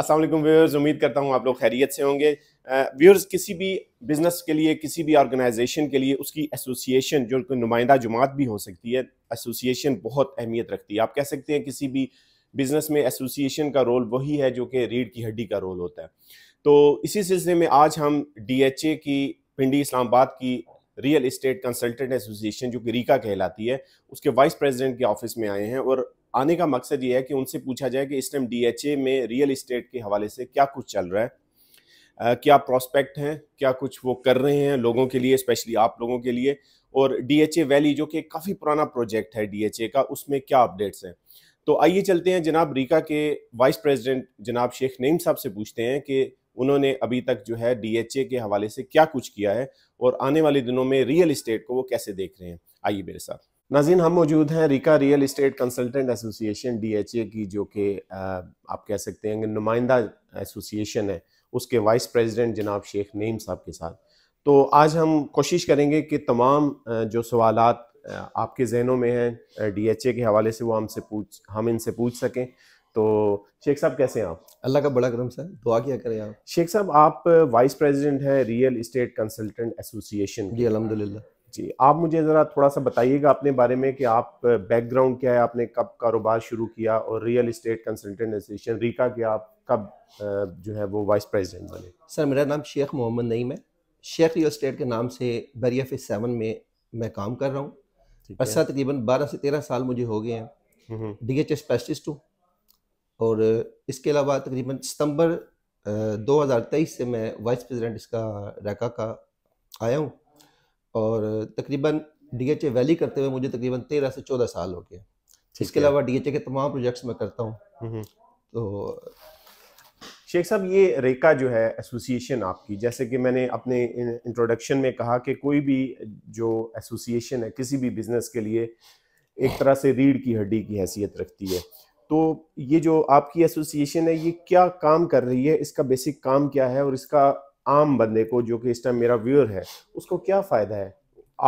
असल व्यवर्स उम्मीद करता हूँ आप लोग खैरियत से होंगे व्यूअर्स किसी भी बिज़नेस के लिए किसी भी ऑर्गेनाइजेशन के लिए उसकी एसोसिएशन जो कि नुमाइंदा जमात भी हो सकती है एसोसिएशन बहुत अहमियत रखती है आप कह सकते हैं किसी भी बिज़नेस में एसोसिएशन का रोल वही है जो कि रीढ़ की हड्डी का रोल होता है तो इसी सिलसिले में आज हम डी एच ए की पिंडी इस्लामाबाद की रियल इस्टेट कंसल्टेंट एसोसिएशन जो कि रीका कहलाती है उसके वाइस प्रेसिडेंट के ऑफिस में आए हैं और आने का मकसद ये है कि उनसे पूछा जाए कि इस टाइम डीएचए में रियल इस्टेट के हवाले से क्या कुछ चल रहा है Uh, क्या प्रॉस्पेक्ट हैं क्या कुछ वो कर रहे हैं लोगों के लिए स्पेशली आप लोगों के लिए और डीएचए वैली जो कि काफ़ी पुराना प्रोजेक्ट है डीएचए का उसमें क्या अपडेट्स हैं तो आइए चलते हैं जनाब रीका के वाइस प्रेसिडेंट जनाब शेख नईम साहब से पूछते हैं कि उन्होंने अभी तक जो है डीएचए के हवाले से क्या कुछ किया है और आने वाले दिनों में रियल इस्टेट को वो कैसे देख रहे हैं आइए मेरे साथ नाजीन हम मौजूद हैं रिका रियल इस्टेट कंसल्टेंट एसोसिएशन ए की जो कि आप कह सकते हैं कि नुमाइंदा एसोसिएशन है उसके वाइस प्रेसिडेंट जनाब शेख नईम साहब के साथ तो आज हम कोशिश करेंगे कि तमाम जो सवाल आपके जहनों में हैं ए के हवाले से वो हमसे पूछ हम इनसे पूछ सकें तो शेख साहब कैसे हैं आप अल्लाह का बड़ा करम सर दुआ किया करें आप शेख साहब आप वाइस प्रेसिडेंट हैं रियल इस्टेट कंसल्टेंट एसोसिएशन जी अलहमदिल्ला जी आप मुझे ज़रा थोड़ा सा बताइएगा अपने बारे में कि आप बैकग्राउंड क्या है आपने कब कारोबार शुरू किया और रियल इस्टेट कंसल्टेंट एसोसिएशन रीका के आप कब जो है वो वाइस प्रेसिडेंट बने सर मेरा नाम शेख मोहम्मद नईम है शेख रियल इस्टेट के नाम से बरिया फिस सेवन में मैं काम कर रहा हूँ अच्छा तकरीबन बारह से तेरह साल मुझे हो गए हैं डी एच एस हूँ और इसके अलावा तकरीबन सितंबर दो से मैं वाइस प्रेजिडेंट इसका रेका का आया हूँ और तकरीबन डी एच ए वैली करते हुए मुझे तकरीबन तेरह से चौदह साल हो गया इसके अलावा डीएचए के तमाम प्रोजेक्ट्स में करता हूँ हम्म, हम्म। तो शेख साहब ये रेका जो है एसोसिएशन आपकी जैसे कि मैंने अपने इंट्रोडक्शन में कहा कि कोई भी जो एसोसिएशन है किसी भी बिजनेस के लिए एक तरह से रीढ़ की हड्डी की हैसियत रखती है तो ये जो आपकी एसोसिएशन है ये क्या काम कर रही है इसका बेसिक काम क्या है और इसका आम बंदे को जो कि इस टाइम मेरा व्यूअर है उसको क्या फ़ायदा है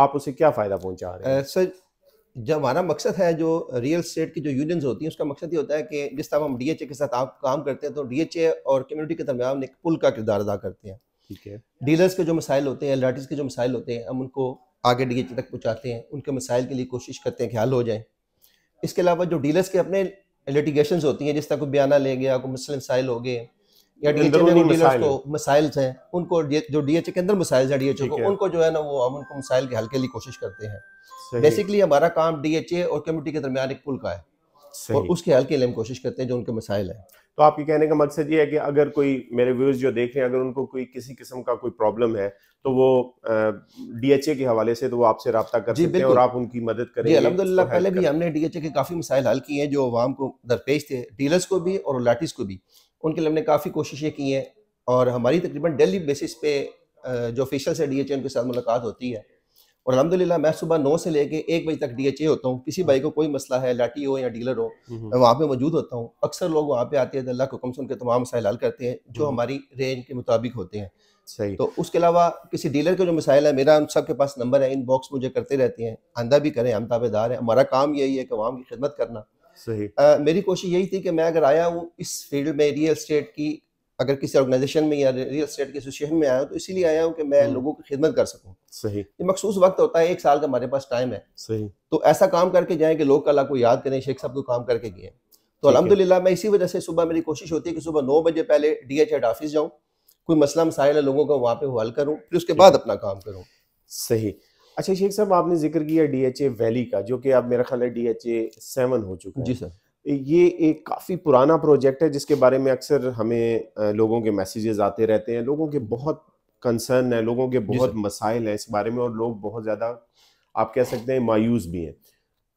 आप उसे क्या फ़ायदा पहुंचा रहे हैं सर जो हमारा मकसद है जो रियल स्टेट की जो यूनियंस होती हैं उसका मकसद ये होता है कि जिस तरह हम डीएचए के साथ आप काम करते हैं तो डीएचए और कम्युनिटी के दरमियान एक पुल का किरदार अदा करते हैं ठीक है डीलर्स के जो मसाइल होते हैं एल के जो मसाइल होते हैं हम उनको आगे डीएचए तक पहुँचाते हैं उनके मसाइल के लिए कोशिश करते हैं कि हल हो जाए इसके अलावा जो डीलर्स के अपने लिटिगेशन होती हैं जिस तरह कोई बयाना ले गया कोई मसल मसाइल हो गए डीएचए में डीलर्स को मिसाइल्स हैं उनको जो डीएचए के अंदर मिसाइल्स हैं डीएचए को उनको जो है ना वो हम उनको मिसाइल के हल के लिए कोशिश करते हैं बेसिकली हमारा काम डीएचए और कम्युनिटी के दरमियान एक पुल का है और उसके हल के लिए हम कोशिश करते हैं जो उनके मसाइल हैं तो आपके कहने का मकसद ये है कि अगर कोई मेरे व्यूज जो देख रहे हैं अगर उनको कोई किसी किस्म का कोई प्रॉब्लम है तो वो डीएचए के हवाले से तो वो आपसे रब्ता कर सकते हैं और आप उनकी मदद करेंगे अलहमदिल्ला तो पहले भी हमने डीएचए के काफ़ी मसाइल हल किए हैं जो आवाम को दरपेश थे डीलर्स को भी और लाटीज को भी उनके लिए हमने काफ़ी कोशिशें की हैं और हमारी तकरीबन डेली बेसिस पे जो ऑफिशल है डी एच ए उनके साथ मुलाकात होती है और अलहमदिल्ला मैं सुबह नौ से लेके एक बजे तक डी एच ए होता हूँ किसी भाई को कोई मसला है लाठी हो या डीलर हो हम्म। मैं वहाँ पे मौजूद होता हूँ अक्सर लोग वहाँ पे आते हैं अल्लाह के हुक्म से उनके तमाम मसाइल हल करते हैं जो हम्म। हमारी रेंज के मुताबिक होते हैं सही तो उसके अलावा किसी डीलर के जो मिसाइल है मेरा उन सब के पास नंबर है इन बॉक्स मुझे करते रहते हैं आंदा भी करें हम ताबेदार हैं हमारा काम यही है कि वहाँ की खिदमत करना सही मेरी कोशिश यही थी कि मैं अगर आया हूँ इस फील्ड में रियल स्टेट की अगर किसी ऑर्गेनाइजेशन में या रियल स्टेट की एसोसिएशन में आया हूँ तो इसीलिए आया हूँ कि मैं हम्म। लोगों की खिदमत कर सकूँ सही ये मखसूस वक्त होता है एक साल का हमारे पास टाइम है सही तो ऐसा काम करके जाएं कि लोग कला को याद करें शेख साहब को काम करके गए तो अलहमदिल्ला मैं इसी वजह से सुबह मेरी कोशिश होती है कि सुबह नौ बजे पहले डी एच एड ऑफिस जाऊँ कोई मसला मसाइल है लोगों का वहाँ पे हल करूँ फिर उसके बाद अपना काम करूँ सही अच्छा शेख साहब आपने जिक्र किया डीएचए वैली का जो कि अब मेरा ख्याल है डीएचए सेवन हो चुका है जी सर ये एक काफ़ी पुराना प्रोजेक्ट है जिसके बारे में अक्सर हमें लोगों के मैसेजेस आते रहते हैं लोगों के बहुत कंसर्न है लोगों के बहुत मसाइल हैं इस बारे में और लोग बहुत ज़्यादा आप कह सकते हैं मायूस भी हैं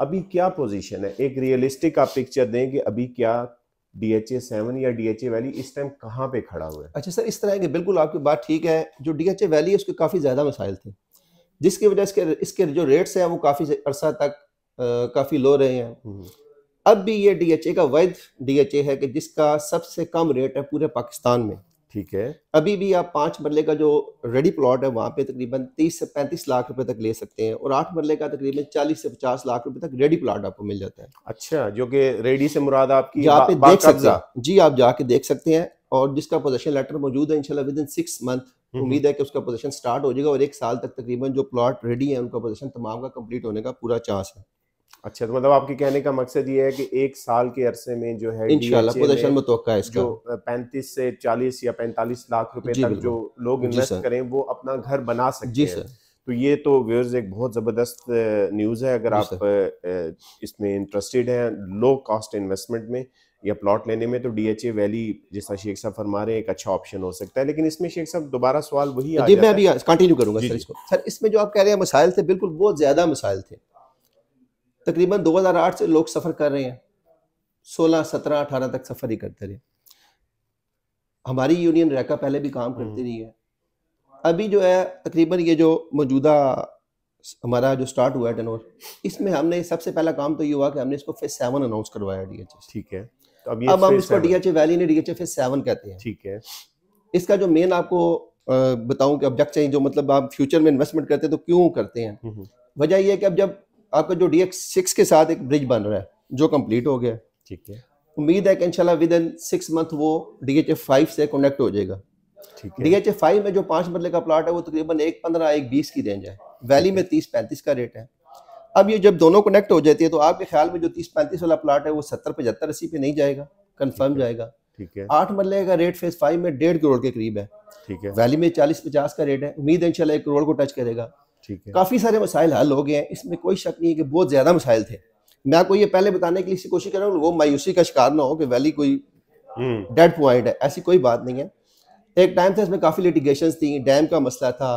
अभी क्या पोजीशन है एक रियलिस्टिक आप पिक्चर दें कि अभी क्या डी एच ए सेवन या डी एच ए वैली इस टाइम कहाँ पे खड़ा हुआ है अच्छा सर इस तरह की बिल्कुल आपकी बात ठीक है जो डी एच ए वैली है उसके काफ़ी ज़्यादा मसाइल थे जिसकी वजह इसके इसके जो रेट्स हैं वो काफ़ी अरसा तक काफ़ी लो रहे हैं हम्म। अब भी ये डीएचए का वैध डीएचए है कि जिसका सबसे कम रेट है पूरे पाकिस्तान में ठीक है अभी भी आप पाँच मरले का जो रेडी प्लॉट है वहाँ पे तकरीबन तीस से पैंतीस लाख रुपए तक ले सकते हैं और आठ मरले का तकरीबन चालीस से पचास लाख रुपए तक रेडी प्लॉट आपको मिल जाता है अच्छा जो कि रेडी से मुराद आपकी यहाँ पे देख सकते हैं जी आप जाके देख सकते हैं और जिसका पोजेशन लेटर मौजूद है इनशाला विद इन सिक्स मंथ हम्म, हम्म। उम्मीद है कि उसका पोजीशन स्टार्ट हो जाएगा और एक साल तक तकरीबन जो प्लॉट रेडी है उनका पोजीशन तमाम का कंप्लीट होने का पूरा चांस है अच्छा तो मतलब आपके कहने का मकसद ये है कि एक साल के अरसे में जो है पोजीशन मुतवक्का है इसका जो पैंतीस से चालीस या पैंतालीस लाख रुपए तक जो लोग इन्वेस्ट करें वो अपना घर बना सकते हैं तो ये तो व्यूअर्स एक बहुत ज़बरदस्त न्यूज़ है अगर आप इसमें इंटरेस्टेड हैं लो कॉस्ट इन्वेस्टमेंट में या प्लॉट लेने में तो डीएचए वैली जैसा शेख साहब फरमा रहे हैं एक अच्छा ऑप्शन हो सकता है लेकिन इसमें शेख साहब दोबारा सवाल वही आ जी मैं अभी कंटिन्यू करूंगा सर इसको सर इसमें जो आप कह रहे हैं मसाइल थे बिल्कुल बहुत ज़्यादा मसाइल थे तकरीबन 2008 से लोग सफ़र कर रहे हैं 16, 17, 18 तक सफ़र ही करते रहे हमारी यूनियन रैका पहले भी काम करती हम्म। रही है अभी जो है तकरीबन ये जो मौजूदा हमारा जो स्टार्ट हुआ है टनोर इसमें हमने सबसे पहला काम तो ये हुआ कि हमने इसको फेज सेवन अनाउंस करवाया डी ठीक है तो अब, अब हम इसको डीएचए वैली नहीं डीएचए फेज सेवन कहते हैं ठीक है इसका जो मेन आपको बताऊं कि ऑब्जेक्ट चाहिए जो मतलब आप फ्यूचर में इन्वेस्टमेंट करते हैं तो क्यों करते हैं हम्म, हम्म। वजह यह है कि अब जब आपका जो डीएक्स सिक्स के साथ एक ब्रिज बन रहा है जो कम्प्लीट हो गया ठीक है उम्मीद है कि इंशाल्लाह विद इन सिक्स मंथ वो डीएचए फाइव से कनेक्ट हो जाएगा डीएचए फाइव में जो पांच मरले का प्लाट है वो तकरीबन एक पंद्रह एक बीस की रेंज है वैली में तीस पैंतीस का रेट है अब ये जब दोनों कनेक्ट हो जाती है तो आपके ख्याल में जो तीस पैंतीस वाला प्लाट है वो सत्तर पचहत्तर अस्सी पे नहीं जाएगा कन्फर्म जाएगा ठीक है आठ मरले का रेट फेज फाइव में डेढ़ करोड़ के करीब है ठीक है वैली में चालीस पचास का रेट है उम्मीद है इनशाला एक करोड़ को टच करेगा ठीक है काफ़ी सारे मसाइल हल हो गए हैं इसमें कोई शक नहीं है कि बहुत ज़्यादा मसाइल थे मैं आपको ये पहले बताने के इसकी कोशिश कर रहा हूँ वो मायूसी का शिकार ना हो कि वैली कोई डेड हम्म। पॉइंट है ऐसी कोई बात नहीं है एक टाइम था इसमें काफ़ी लिटिगेशन थी डैम का मसला था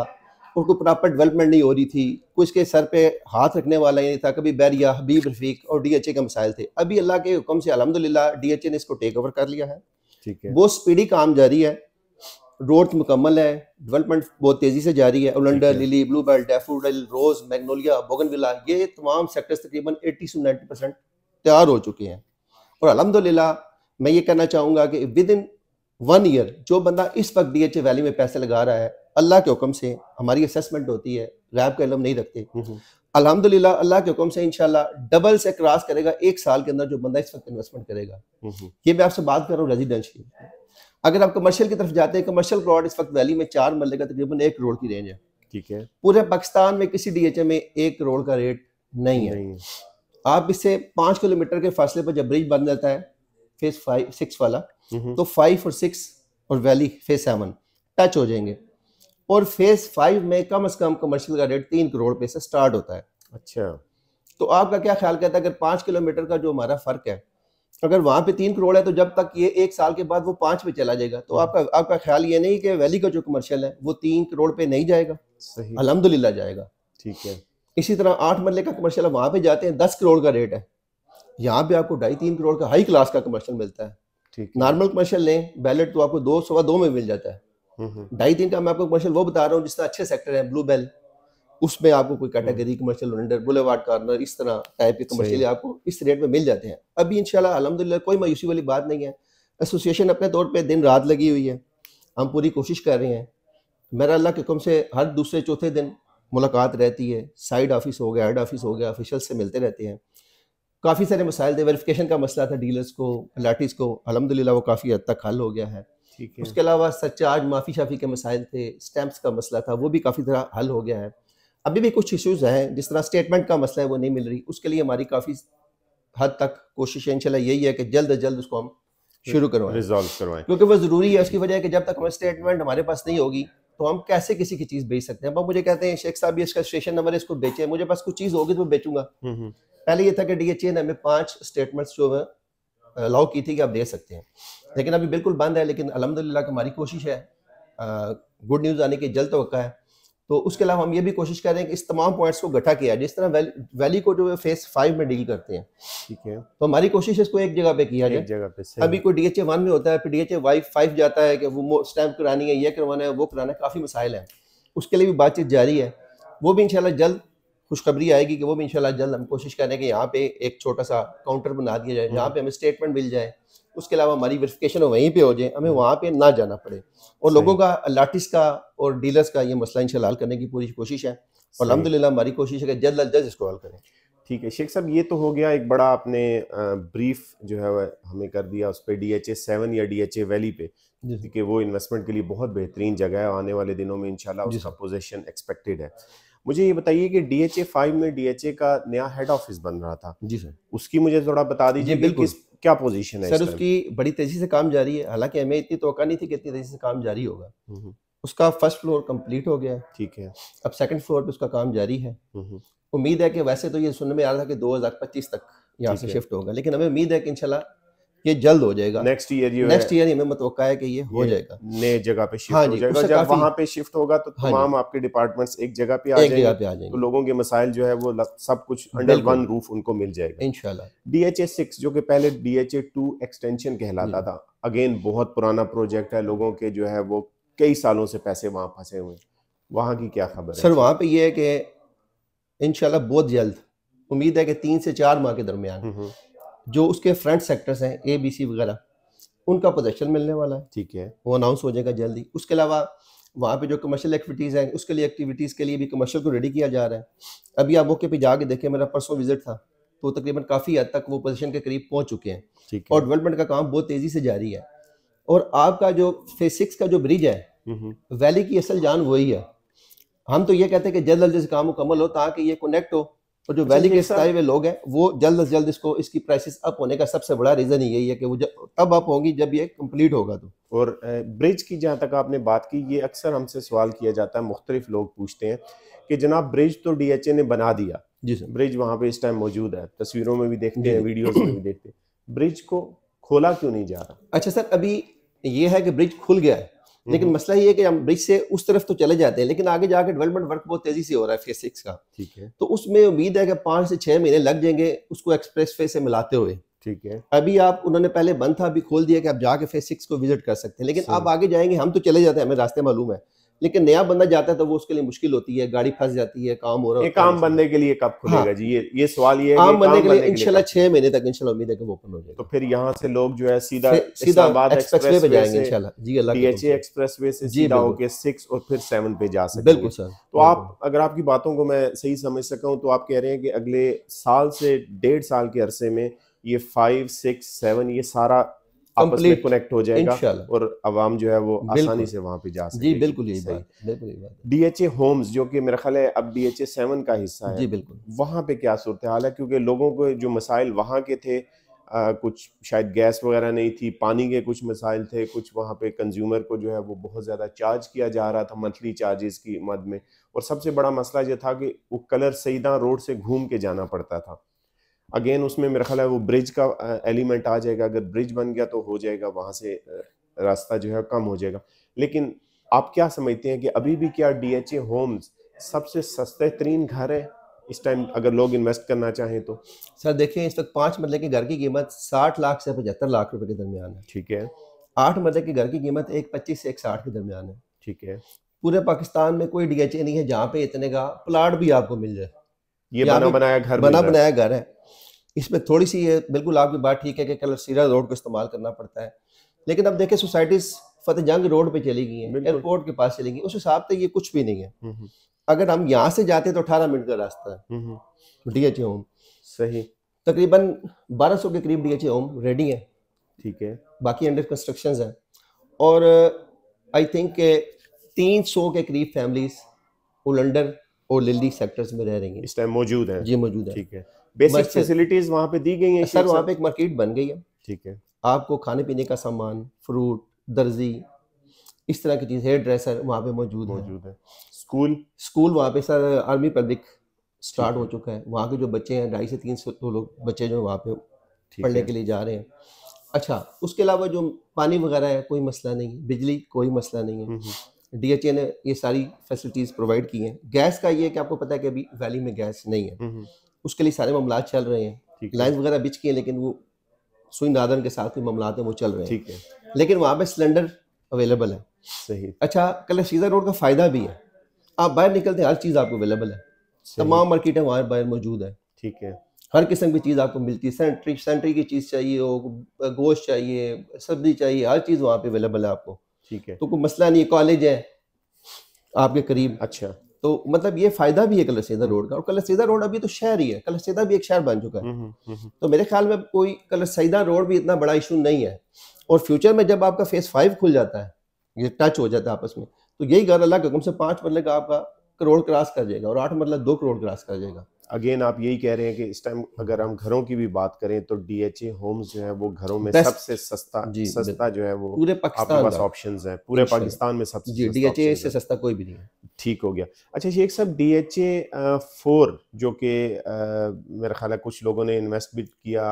उनको प्रॉपर डेवलपमेंट नहीं हो रही थी कुछ के सर पे हाथ रखने वाला ही नहीं था कभी बैरिया हबीब रफीक और डीएचए के मसाइल थे अभी अल्लाह के हुक्म से अलहमदिल्ला डीएचए ने इसको टेक ओवर कर लिया है ठीक है बहुत स्पीडी काम जारी है रोड मुकम्मल है डेवलपमेंट बहुत तेज़ी से जारी है oleander lily blue belt daffodil rose magnolia bougainvillea ये तमाम सेक्टर्स तकरीबन एट्टी टू नाइनटी परसेंट तैयार हो चुके हैं और अलहमदिल्ला मैं ये कहना चाहूँगा कि विद इन वन ईयर जो बंदा इस वक्त डी एच ए वैली में पैसे लगा रहा है अल्लाह के हुक्म से हमारी असेसमेंट होती है गैब का इलम नहीं रखते अल्हम्दुलिल्लाह अल्लाह के हुक्म से इनशाला डबल से क्रॉस करेगा एक साल के अंदर जो बंदा इस वक्त इन्वेस्टमेंट करेगा ये मैं आपसे बात कर रहा हूँ रेजिडेंशियल अगर आप कमर्शियल की तरफ जाते हैं कमर्शियल प्लॉट इस वक्त वैली में चार मरले का तकरीबन एक करोड़ की रेंज है ठीक है पूरे पाकिस्तान में किसी डीएचए में एक करोड़ का रेट नहीं है, नहीं है। आप इससे पाँच किलोमीटर के फासले पर जब ब्रिज बन जाता है फेज फाइव सिक्स वाला Mm-hmm. तो फाइव और सिक्स और वैली फेज सेवन टच हो जाएंगे और फेज फाइव में कम अज कम कमर्शियल का रेट तीन करोड़ पे से स्टार्ट होता है अच्छा तो आपका क्या ख्याल कहता है अगर पांच किलोमीटर का जो हमारा फर्क है अगर वहां पे तीन करोड़ है तो जब तक ये एक साल के बाद वो पांच पे चला जाएगा तो आपका आपका ख्याल ये नहीं कि वैली का जो कमर्शियल है वो तीन करोड़ पे नहीं जाएगा सही अलहमदुल्ला जाएगा ठीक है इसी तरह आठ मरले का कमर्शियल वहां पे जाते हैं दस करोड़ का रेट है यहाँ पे आपको ढाई तीन करोड़ का हाई क्लास का कमर्शियल मिलता है नॉर्मल कमर्शियल लें बैलेट तो आपको दो सवा दो में मिल जाता है हम्म, हम्म। ढाई तीन का मैं आपको कमर्शियल वो बता रहा हूँ जिसमें अच्छे सेक्टर है ब्लू बेल उसमें आपको कोई category commercial boulevard corner इस तरह टाइप के कमर्शियल आपको इस रेट में मिल जाते हैं अभी इनशाला अलहमदिल्ला कोई मायूसी वाली बात नहीं है एसोसिएशन अपने तौर पर दिन रात लगी हुई है हम पूरी कोशिश कर रहे हैं मेरा अल्लाह के कम से हर दूसरे चौथे दिन मुलाकात रहती है साइड ऑफिस हो गया हेड ऑफिस हो गया ऑफिशल से मिलते रहते हैं काफ़ी सारे मसाइल थे वेरिफिकेशन का मसला था डीलर्स को अलाटीज़ को अलहमदिल्ला वो काफ़ी हद तक हल हो गया है ठीक है उसके अलावा सरचार्ज माफ़ी शाफ़ी के मसाइल थे स्टैम्प्स का मसला था वो भी काफ़ी तरह हल हो गया है अभी भी कुछ इश्यूज़ हैं जिस तरह स्टेटमेंट का मसला है वो नहीं मिल रही उसके लिए हमारी काफ़ी हद तक कोशिश इनशाला यही है कि जल्द अज जल्द उसको हम शुरू करवाएं रिजॉल्व करवाएं क्योंकि वो ज़रूरी है उसकी वजह है कि जब तक हमें स्टेटमेंट हमारे पास नहीं होगी तो हम कैसे किसी की चीज बेच सकते हैं अब मुझे कहते हैं शेख साहब ये इसका स्टेशन नंबर इसको बेचे मुझे पास कुछ चीज होगी तो मैं बेचूंगा हम्म, हम्म। पहले ये था कि डीएचए ने हमें पांच स्टेटमेंट्स जो है अलाउ की थी कि आप दे सकते हैं लेकिन अभी बिल्कुल बंद है लेकिन अलहमदिल्ला हमारी कोशिश है गुड न्यूज़ आने की जल्द तो है तो उसके अलावा हम ये भी कोशिश कर रहे हैं कि इस तमाम पॉइंट्स को गठा किया जिस तरह वैली, वैली को जो है फेस फाइव में डील करते हैं ठीक है तो हमारी कोशिश इसको एक जगह पे किया जाए जगह पे अभी कोई डी एच ए वन में होता है फिर D H A Y five जाता है कि वो स्टैम्प करानी है ये करवाना है वो कराना है काफ़ी मसाइल हैं उसके लिए भी बातचीत जारी है वो भी इनशाला जल्द खुशखबरी आएगी कि वो भी इंशाल्लाह जल्द हम कोशिश करें कि यहाँ पे एक छोटा सा काउंटर बना दिया जाए जहाँ हम्म। पे हमें स्टेटमेंट मिल जाए उसके अलावा हमारी वेरिफिकेशन वहीं पे हो जाए हमें वहाँ पे ना जाना पड़े और लोगों का लाटिस का और डीलर्स का ये मसला इंशाल्लाह हल करने की पूरी कोशिश है और अलहमदिल्ला हमारी कोशिश है कि जल्द अज जल्द इसको हल करें ठीक है शेख साहब ये तो हो गया एक बड़ा आपने ब्रीफ जो है हमें कर दिया उस पर डी एच या डी एच ए वैली पे कि वो इन्वेस्टमेंट के लिए बहुत बेहतरीन जगह है आने वाले दिनों में इनशाला उसका पोजिशन एक्सपेक्टेड है मुझे ये बताइए कि डी एच फाइव में डी का नया हेड ऑफिस बन रहा था जी सर उसकी मुझे थोड़ा बता दीजिए बिल्कुल क्या पोजीशन है सर उसकी बड़ी तेजी से काम जारी है हालांकि हमें इतनी तो नहीं थी कि इतनी तेजी से काम जारी होगा हम्म, हम्म। उसका फर्स्ट फ्लोर कंप्लीट हो गया ठीक है अब सेकंड फ्लोर पे उसका काम जारी है हम्म, उम्मीद है कि वैसे तो ये सुनने में आ रहा था कि 2025 तक यहाँ से शिफ्ट होगा लेकिन हमें उम्मीद है कि इंशाल्लाह ये जल्द हो जाएगा नेक्स्ट ईयर ये नेक्स्ट ईयर हमें मतवका है कि ये हो जाएगा नए जगह पे शिफ्ट हाँ हो जाएगा जब वहाँ पे शिफ्ट होगा तो हाँ तमाम हाँ आपके डिपार्टमेंट्स एक जगह पे आ एक जगह पे आ जाएंगे तो लोगों के मसाइल जो है वो सब कुछ अंडर वन रूफ उनको मिल जाएगा इनशाला डी एच सिक्स जो कि पहले D H A two extension कहलाता हम्म। था अगेन बहुत पुराना प्रोजेक्ट है लोगों के जो है वो कई सालों से पैसे वहाँ फंसे हुए वहाँ की क्या खबर सर वहाँ पे ये है कि इनशाला बहुत जल्द उम्मीद है कि तीन से चार माह के दरमियान हम्म, हम्म। जो उसके फ्रंट सेक्टर्स हैं ए बी सी वगैरह उनका पोजेशन मिलने वाला है ठीक है वो अनाउंस हो जाएगा जल्दी उसके अलावा वहाँ पे जो कमर्शियल एक्टिविटीज़ हैं उसके लिए एक्टिविटीज़ के लिए भी कमर्शियल को रेडी किया जा रहा है अभी आप मौके पे जाके देखें मेरा परसों विजिट था तो तकरीबन काफ़ी हद तक वो पोजीशन के करीब पहुँच चुके हैं और डेवलपमेंट का काम बहुत तेज़ी से जारी है और आपका जो फेज सिक्स का जो ब्रिज है वैली हम्म, हम्म। की असल जान वही है हम तो ये कहते हैं कि जल्द अज जल्द काम मुकम्मल हो ताकि ये कनेक्ट हो और जो वैली अच्छा, के सताए हुए लोग हैं वो जल्द अज जल्द इसको इसकी प्राइसेस अप होने का सबसे बड़ा रीज़न यही है कि वो तब अप होंगी जब ये कंप्लीट होगा तो और ब्रिज की जहाँ तक आपने बात की ये अक्सर हमसे सवाल किया जाता है मुख्तलिफ लोग पूछते हैं कि जनाब ब्रिज तो डी ने बना दिया जी सर ब्रिज वहाँ पे इस टाइम मौजूद है तस्वीरों में भी देखते हैं वीडियोज में भी देखते हैं ब्रिज को खोला क्यों नहीं जा रहा अच्छा सर अभी ये है कि ब्रिज खुल गया है लेकिन हम्म। मसला ये है कि हम ब्रिज से उस तरफ तो चले जाते हैं लेकिन आगे जाके डेवलपमेंट वर्क बहुत तेजी से हो रहा है फेज सिक्स का ठीक है तो उसमें उम्मीद है कि पांच से छह महीने लग जाएंगे उसको एक्सप्रेस वे से मिलाते हुए ठीक है अभी आप उन्होंने पहले बंद था अभी खोल दिया कि आप जाके फेज सिक्स को विजिट कर सकते हैं लेकिन आप आगे जाएंगे हम तो चले जाते हैं हमें रास्ते मालूम है लेकिन नया बंदा जाता है तो वो उसके लिए मुश्किल होती है गाड़ी फंस जाती है काम हो रहा है काम बंदे के लिए कब खुलेगा हाँ। जी ये ये सवाल ये काम बंदे के लिए इनशाला छह महीने तक इनशाला उम्मीद है कि वो ओपन हो जाएगा तो फिर यहाँ से लोग जो है सीधा सीधा एक्सप्रेस पे जाएंगे इंशाल्लाह जी अल्लाह एक्सप्रेस वे से सीधा होके सिक्स और फिर सेवन पे जा सकते बिल्कुल सर तो आप अगर आपकी बातों को मैं सही समझ सका हूँ तो आप कह रहे हैं कि अगले साल से डेढ़ साल के अरसे में ये फाइव सिक्स सेवन ये सारा आपस में कनेक्ट हो जाएगा और आवाम जो है वो आसानी से वहाँ पे जा सकते जी बिल्कुल यही बात बिल्कुल यही बात डी एच ए होम्स जो कि मेरा ख्याल है अब डी एच ए सेवन का हिस्सा है जी बिल्कुल वहाँ पे क्या सूरत हाल है क्योंकि लोगों को जो मसाइल वहाँ के थे आ, कुछ शायद गैस वगैरह नहीं थी पानी के कुछ मसाइल थे कुछ वहाँ पे कंज्यूमर को जो है वो बहुत ज़्यादा चार्ज किया जा रहा था मंथली चार्जेस की मद में और सबसे बड़ा मसला ये था कि वो कलर सईदा रोड से घूम के जाना पड़ता था अगेन उसमें मेरा ख्याल है वो ब्रिज का एलिमेंट आ जाएगा अगर ब्रिज बन गया तो हो जाएगा वहाँ से रास्ता जो है कम हो जाएगा लेकिन आप क्या समझते हैं कि अभी भी क्या डी एच ए होम्स सबसे सस्ते तरीन घर है इस टाइम अगर लोग इन्वेस्ट करना चाहें तो सर देखिए इस वक्त पाँच मरले के घर की कीमत साठ लाख से पचहत्तर लाख रुपए के दरमियान है ठीक है आठ मरले के घर की कीमत एक पच्चीस से एक साठ के दरमियान है ठीक है पूरे पाकिस्तान में कोई डी एच ए नहीं है जहाँ पे इतने का प्लाट भी आपको मिल जाए ये बना बनाया घर बना बनाया घर है इसमें थोड़ी सी ये बिल्कुल आपकी बात ठीक है कि कलर सीरा रोड को इस्तेमाल करना पड़ता है लेकिन अब देखें सोसाइटीज फतेह जंग रोड पे चली गई है एयरपोर्ट के पास चली गई उस हिसाब से ये कुछ भी नहीं है हम्म, हम्म। अगर हम यहाँ से जाते तो अठारह मिनट का रास्ता है डी एच होम सही तकरीबन बारह सौ के करीब डी एच होम रेडी है ठीक है बाकी अंडर कंस्ट्रक्शन है और आई थिंक तीन सौ के करीब फैमिलीज उलंडर और लिल्ली सेक्टर्स में रह रही हैं इस टाइम मौजूद है जी मौजूद है ठीक है बेसिक फैसिलिटीज वहाँ पे दी गई हैं सर वहाँ पे एक मार्केट बन गई है ठीक है आपको खाने पीने का सामान फ्रूट दर्जी इस तरह की चीज़ हेयर ड्रेसर वहाँ पे मौजूद है मौजूद है स्कूल स्कूल वहाँ पे सर आर्मी पब्लिक स्टार्ट हो चुका है वहाँ के जो बच्चे हैं ढाई से तीन सौ तो लोग बच्चे जो वहाँ पे पढ़ने के लिए जा रहे हैं अच्छा उसके अलावा जो पानी वगैरह है कोई मसला नहीं है बिजली कोई मसला नहीं है हम्म, हम्म। डीएचए ने ये सारी फैसिलिटीज़ प्रोवाइड की हैं गैस का ये है कि आपको पता है कि अभी वैली में गैस नहीं है हम्म, हम्म। उसके लिए सारे मामला चल रहे हैं लाइन वगैरह बिच किए हैं लेकिन वो सुई नादन के साथ मामला हैं वो चल रहे हैं ठीक है लेकिन वहाँ पर सिलेंडर अवेलेबल है सही अच्छा कल सीधा रोड का फ़ायदा भी है आप बाहर निकलते हैं हर चीज़ आपको अवेलेबल है तमाम मार्केटें वहाँ बाहर मौजूद है ठीक है हर किस्म की चीज़ आपको मिलती है सेंट्री सेंट्री की चीज़ चाहिए हो गोश्त चाहिए सब्जी चाहिए हर चीज़ वहाँ पे अवेलेबल है आपको ठीक है तो कोई मसला नहीं कॉलेज है आपके करीब अच्छा तो मतलब ये फायदा भी है कलरसेदा रोड का और कलरसेदा रोड अभी तो शहर ही है कलरसेदा भी एक शहर बन चुका है हम्म, हम्म, हम्म, तो मेरे ख्याल में कोई कलरसेदा रोड भी इतना बड़ा इशू नहीं है और फ्यूचर में जब आपका फेस फाइव खुल जाता है ये टच हो जाता है आपस में तो यही घर अल्लाह के कम से पाँच मरल का आपका करोड़ क्रॉस कर जाएगा और आठ मरल दो करोड़ क्रॉस कर जाएगा अगेन आप यही कह रहे हैं कि इस टाइम अगर हम घरों की भी बात करें तो डीएचए होम्स जो है वो घरों में सबसे सस्ता सस्ता जो है वो पूरे पाकिस्तान पास ऑप्शंस हैं पूरे अच्छा। पाकिस्तान में सबसे जी डीएचए से सस्ता कोई भी नहीं है ठीक हो गया अच्छा शेख साहब डीएचए फोर जो कि मेरा ख्याल है कुछ लोगों ने इन्वेस्ट भी किया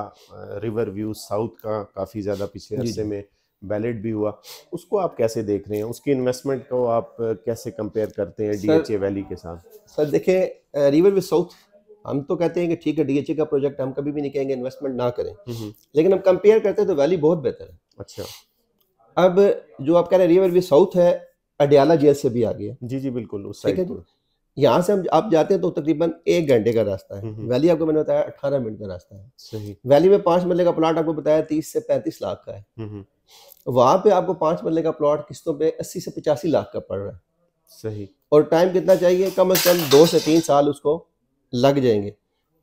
रिवर व्यू साउथ का काफ़ी ज़्यादा पिछले हिस्से में वैलिड भी हुआ उसको आप कैसे देख रहे हैं उसकी इन्वेस्टमेंट को आप कैसे कंपेयर करते हैं डीएचए वैली के साथ सर देखिए रिवर व्यू साउथ हम तो कहते हैं कि ठीक है डीएचए का प्रोजेक्ट हम कभी भी नहीं कहेंगे इन्वेस्टमेंट ना करें लेकिन हम कंपेयर करते हैं तो वैली बहुत बेहतर है अच्छा अब जो आप कह रहे हैं रिवर भी साउथ है अडयाला जेल से भी आ गया जी जी बिल्कुल उस ठीक है यहाँ से हम आप जाते हैं तो तकरीबन एक घंटे का रास्ता है वैली आपको मैंने बताया अठारह मिनट का रास्ता है सही वैली में पांच मरले का प्लॉट आपको बताया तीस से पैंतीस लाख का है वहां पे आपको पांच मरले का प्लॉट किस्तों पे अस्सी से पचासी लाख का पड़ रहा है सही और टाइम कितना चाहिए कम से कम दो से तीन साल उसको लग जाएंगे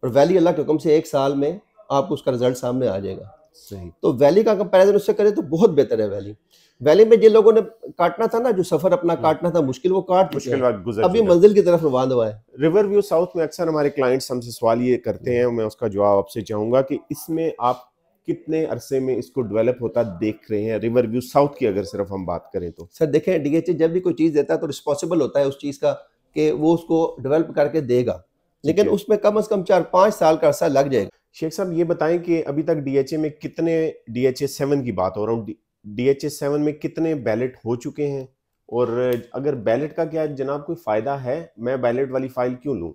और वैली अल्लाह के हुक्म से एक साल में आपको उसका रिजल्ट सामने आ जाएगा सही तो वैली का कंपैरिजन उससे करें तो बहुत बेहतर है वैली वैली में जिन लोगों ने काटना था ना जो सफर अपना हाँ। काटना था मुश्किल वो काट मुश्किल अभी मंजिल की तरफ रवान हुआ है रिवर व्यू साउथ में अक्सर हमारे क्लाइंट्स हमसे सवाल ये करते हैं मैं उसका जवाब आपसे चाहूंगा कि इसमें आप कितने अरसे में इसको डेवलप होता देख रहे हैं रिवर व्यू साउथ की अगर सिर्फ हम बात करें तो सर देखें डीएचए जब भी कोई चीज़ देता है तो रिस्पॉन्सिबल होता है उस चीज़ का कि वो उसको डेवलप करके देगा लेकिन उसमें कम अज कम चार पाँच साल का अरसा लग जाएगा शेख साहब ये बताएं कि अभी तक डीएचए में कितने डीएचए सेवन की बात हो रहा हूँ डीएचए सेवन में कितने बैलेट हो चुके हैं और अगर बैलेट का क्या जनाब कोई फ़ायदा है मैं बैलेट वाली फ़ाइल क्यों लूँ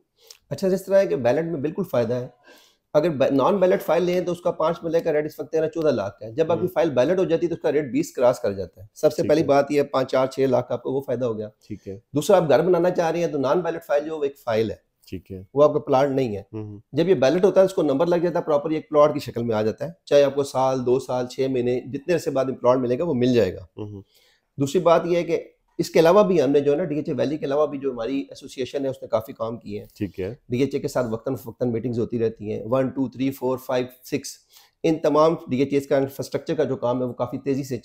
अच्छा इस तरह है कि बैलेट में बिल्कुल फ़ायदा है अगर नॉन बैलेट फाइल लें तो उसका पांच में लेकर रेट इस वक्त तेरह चौदह लाख का है जब आपकी फाइल हम्म। बैलेट हो जाती है तो उसका रेट बीस क्रॉस कर जाता है सबसे पहली बात यह पाँच चार छः लाख का आपको वो फायदा हो गया ठीक है दूसरा आप घर बनाना चाह रहे हैं तो नॉन बैलेट फाइल जो एक फाइल है ठीक है वो आपका प्लांट नहीं है हम्म, हम्म। जब ये बैलेट होता है उसको नंबर लग जाता है प्रॉपर एक प्लॉट की शक्ल में आ जाता है चाहे आपको साल दो साल छह महीने जितने अरसे बाद प्लॉट मिलेगा वो मिल जाएगा हम्म, दूसरी बात यह है कि इसके अलावा भी हमने जो है ना डीएचए वैली के अलावा भी जो हमारी एसोसिएशन है उसने काफी काम किए हैं ठीक है डीएचए के साथ वक्तन फवक्तन मीटिंग्स होती रहती हैं one two three four five six इन तमाम डीएचए का इंफ्रास्ट्रक्चर का जो काम है वो काफी तेजी से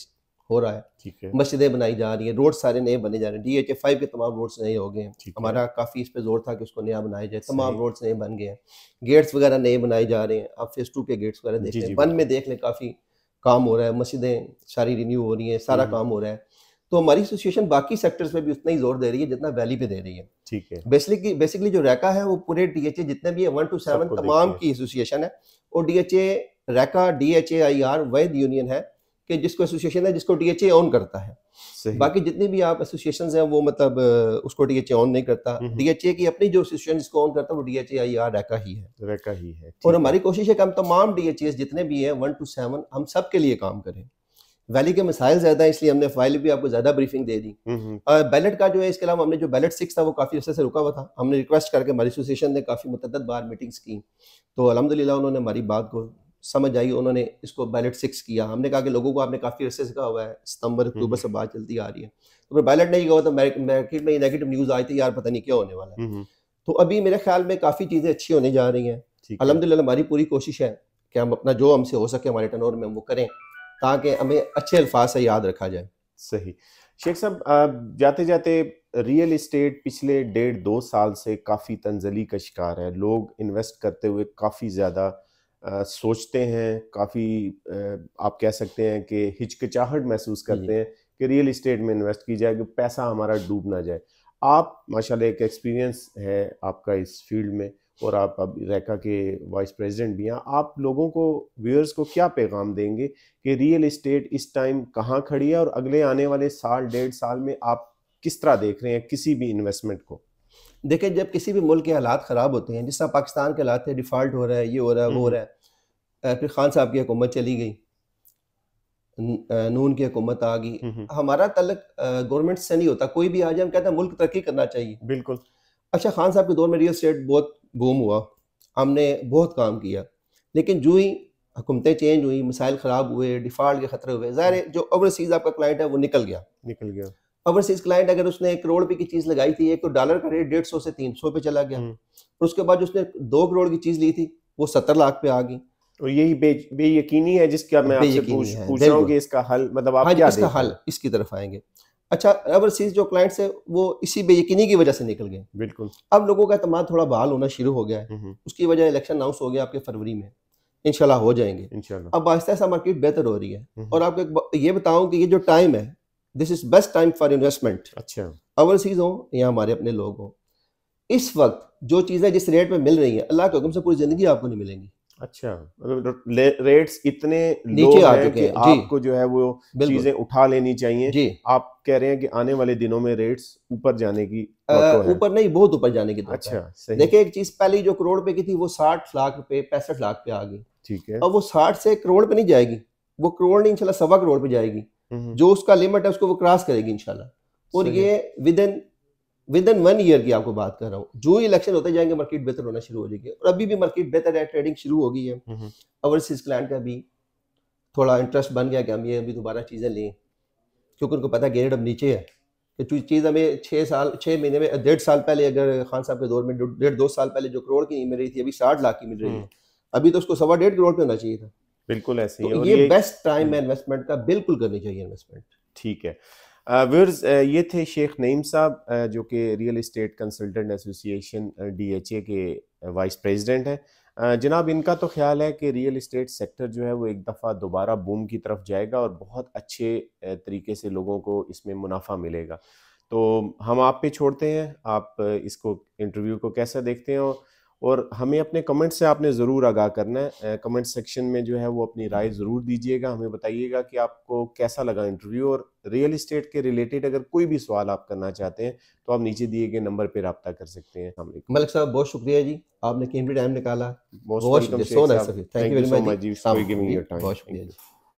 हो रहा है मस्जिदें बनाई जा रही है रोड सारे नए बने जा रहे हैं डी एच फाइव के तमाम रोड्स नए हो गए हैं हमारा काफ़ी इस पे जोर था कि उसको नया बनाया जाए तमाम रोड्स नए बन गए हैं गेट्स वगैरह नए बनाए जा रहे हैं आप फेज़ टू के गेट्स वगैरह देख हैं वन में देख लें काफ़ी काम हो रहा है मस्जिदें सारी रिन्यू हो रही हैं सारा हम्म। काम हो रहा है तो हमारी एसोसिएशन बाकी सेक्टर्स पे भी उतना ही जोर दे रही है जितना वैली पे दे रही है ठीक है बेसिकली बेसिकली जो रैका है वो पूरे डीएचए जितने भी है वन टू सेवन तमाम की एसोसिएशन है और डीएचए रैका डीएचए आईआर वैद यूनियन है कि जिसको एसोसिएशन है जिसको टीएचए ऑन करता है बाकी जितनी भी आप एसोसिएशन हैं वो मतलब उसको टीएचए ऑन नहीं करता डीएचए हम्म, हम्म। की अपनी जो एसोसिएशन जिसको ऑन करता है वो डीएचए आई आर रैका ही है रैका ही है और हमारी कोशिश है कि हम तमाम डीएचए जितने भी हैं वन टू सेवन हम सब के लिए काम करें वैली के मिसाइल ज्यादा है इसलिए हमने फाइल भी आपको ज्यादा ब्रीफिंग दे दी बैलेट हम्म, का जो है इसके अलावा हमने जो बैलेट सिक्स था वो काफी अच्छे से रुका हुआ था हमने रिक्वेस्ट करके हमारी एसोसिएशन ने काफी मतदद बार मीटिंग्स की तो अलहमदिल्ला उन्होंने हमारी बात को समझ आई उन्होंने इसको बैलेट सिक्स किया हमने कहा कि लोगों को आपने काफ़ी अरसे से कहा हुआ है सितंबर हम्म, अक्टूबर हम्म। से बात चलती आ रही है तो फिर बैलेट नहीं हुआ तो मार्केट में नेगेटिव न्यूज़ आई थी यार पता नहीं क्या होने वाला है हम्म, तो अभी मेरे ख्याल में काफ़ी चीज़ें अच्छी होने जा रही हैं अलहमदिल्ला हमारी पूरी कोशिश है कि हम अपना जो हमसे हो सके हमारे टनोर में वो करें ताकि हमें अच्छे अल्फाज से याद रखा जाए सही शेख साहब जाते जाते रियल इस्टेट पिछले डेढ़ दो साल से काफ़ी तंजली का शिकार है लोग इन्वेस्ट करते हुए काफ़ी ज़्यादा आ, सोचते हैं काफ़ी आप कह सकते हैं कि हिचकिचाहट महसूस करते हैं कि रियल इस्टेट में इन्वेस्ट की जाए कि पैसा हमारा डूब ना जाए आप माशाल्लाह एक एक्सपीरियंस है आपका इस फील्ड में और आप अब रेखा के वाइस प्रेसिडेंट भी हैं आप लोगों को व्यूअर्स को क्या पैगाम देंगे कि रियल इस्टेट इस टाइम कहाँ खड़ी है और अगले आने वाले साल डेढ़ साल में आप किस तरह देख रहे हैं किसी भी इन्वेस्टमेंट को देखें जब किसी भी मुल्क के हालात ख़राब होते हैं जिस तरह पाकिस्तान के हालात है डिफ़ाल्ट हो रहा है ये हो रहा है वो हो हम्म। रहा है फिर खान साहब की हुकूमत चली गई नून की हुकूमत आ गई हम्म, हम्म। हमारा तलक गवर्नमेंट से नहीं होता कोई भी आ जाए हम कहते हैं मुल्क तरक्की करना चाहिए बिल्कुल अच्छा खान साहब के दौर में रियल स्टेट बहुत बूम हुआ हमने बहुत काम किया लेकिन जो ही हुकूमतें चेंज हुई मिसाइल ख़राब हुए डिफ़ाल्ट के ख़तरे हुए ज़ाहिर जो ओवरसीज़ आपका क्लाइंट है वो निकल गया निकल गया ओवरसीज क्लाइंट अगर उसने एक करोड़ रुपए की चीज लगाई थी एक तो डॉलर का रेट डेढ़ सौ से तीन सौ पे चला गया हम्म। और उसके बाद उसने दो करोड़ की चीज ली थी वो सत्तर लाख पे आ गई और तो यही बे, बे यकीनी है जिसका मैं आपसे पूछ, पूछ रहा हूँ कि इसका हल मतलब आप हाँ क्या इसका हल इसकी तरफ आएंगे अच्छा ओवरसीज जो क्लाइंट्स है वो इसी बेयकीनी की वजह से निकल गए बिल्कुल अब लोगों का तमाम थोड़ा बहाल होना शुरू हो गया है हम्म, हम्म। उसकी वजह इलेक्शन अनाउंस हो गया आपके फरवरी में इनशाला हो जाएंगे इंशाल्लाह अब आहिस्ता आहिस्ता मार्केट बेहतर हो रही है और आपको ये बताऊं कि ये जो टाइम है this is best time for investment अच्छा ओवरसीज हो या हमारे अपने लोग हों इस वक्त जो चीज़ें जिस रेट में मिल रही हैं अल्लाह के हुक्म से पूरी ज़िंदगी आपको नहीं मिलेंगी अच्छा मतलब रेट्स इतने नीचे आ चुके हैं आपको जो है वो चीजें उठा लेनी चाहिए जी आप कह रहे हैं कि आने वाले दिनों में रेट्स ऊपर जाने की ऊपर नहीं बहुत ऊपर जाने की अच्छा देखिए एक चीज पहले जो करोड़ पे की थी वो साठ लाख रुपए पैंसठ लाख पे आ गई ठीक है अब वो साठ से करोड़ पे नहीं जाएगी वो करोड़ नहीं इंशाल्लाह सवा करोड़ पे जाएगी हम्म। जो उसका लिमिट है उसको वो क्रॉस करेगी इनशाला और ये within within one year की आपको बात कर रहा हूँ जो इलेक्शन होते जाएंगे मार्केट बेहतर होना शुरू हो जाएगी और अभी भी मार्केट बेहतर है ट्रेडिंग शुरू हो गई है ओवरसीज हम्म। क्लाइंट का भी थोड़ा इंटरेस्ट बन गया कि हम ये अभी दोबारा चीज़ें लें क्योंकि उनको पता है ग्रेड अब नीचे है तो चीज़ हमें छः साल छः महीने में डेढ़ साल पहले अगर खान साहब के दौर में डेढ़ दो साल पहले जो करोड़ की मिल रही थी अभी साठ लाख की मिल रही है हम्म। अभी तो उसको सवा डेढ़ करोड़ पे होना चाहिए था बिल्कुल ऐसे ही तो ये बेस्ट टाइम है इन्वेस्टमेंट का बिल्कुल करनी चाहिए इन्वेस्टमेंट ठीक है व्यूर्स ये थे शेख नईम साहब जो कि real estate consultant association DHA के वाइस प्रेसिडेंट हैं जनाब इनका तो ख्याल है कि रियल इस्टेट सेक्टर जो है वो एक दफ़ा दोबारा बूम की तरफ जाएगा और बहुत अच्छे तरीके से लोगों को इसमें मुनाफा मिलेगा तो हम आप पे छोड़ते हैं आप इसको इंटरव्यू को कैसा देखते हैं और और हमें अपने कमेंट से आपने ज़रूर आगाह करना है कमेंट सेक्शन में जो है वो अपनी राय ज़रूर दीजिएगा हमें बताइएगा कि आपको कैसा लगा इंटरव्यू और रियल इस्टेट के रिलेटेड अगर कोई भी सवाल आप करना चाहते हैं तो आप नीचे दिए गए नंबर पर रबता कर सकते हैं मलिक साहब बहुत शुक्रिया जी आपने कीमती टाइम निकाला बहुत थैंक यू वेरी मच बहुत शुक्रिया